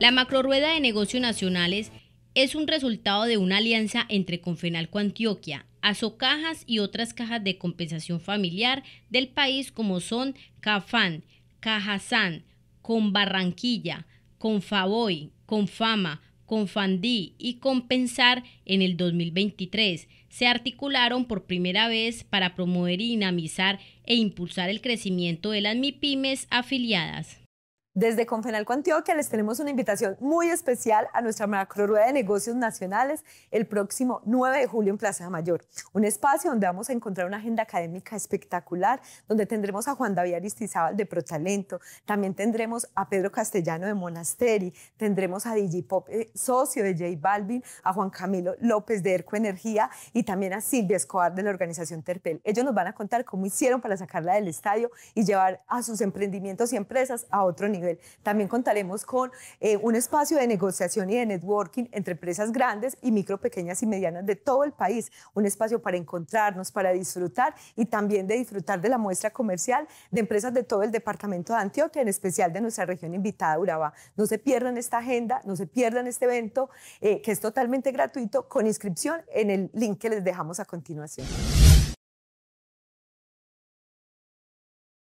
La macrorueda de negocios nacionales es un resultado de una alianza entre Confenalco Antioquia, Asocajas y otras cajas de compensación familiar del país como son Cafán, Cajazán, Conbarranquilla, Barranquilla, Confama, Confandí y Compensar en el 2023 se articularon por primera vez para promover y dinamizar e impulsar el crecimiento de las MIPIMES afiliadas. Desde Confenalco Antioquia les tenemos una invitación muy especial a nuestra macro rueda de negocios nacionales el próximo 9 de julio en Plaza Mayor. Un espacio donde vamos a encontrar una agenda académica espectacular, donde tendremos a Juan David Aristizábal de Protalento, también tendremos a Pedro Castellano de Monasteri, tendremos a Digipop, Pop eh, socio de J Balvin, a Juan Camilo López de Erco Energía y también a Silvia Escobar de la organización Terpel. Ellos nos van a contar cómo hicieron para sacarla del estadio y llevar a sus emprendimientos y empresas a otro nivel. También contaremos con eh, un espacio de negociación y de networking entre empresas grandes y micro, pequeñas y medianas de todo el país. Un espacio para encontrarnos, para disfrutar y también de disfrutar de la muestra comercial de empresas de todo el departamento de Antioquia, en especial de nuestra región invitada, Urabá. No se pierdan esta agenda, no se pierdan este evento eh, que es totalmente gratuito con inscripción en el link que les dejamos a continuación.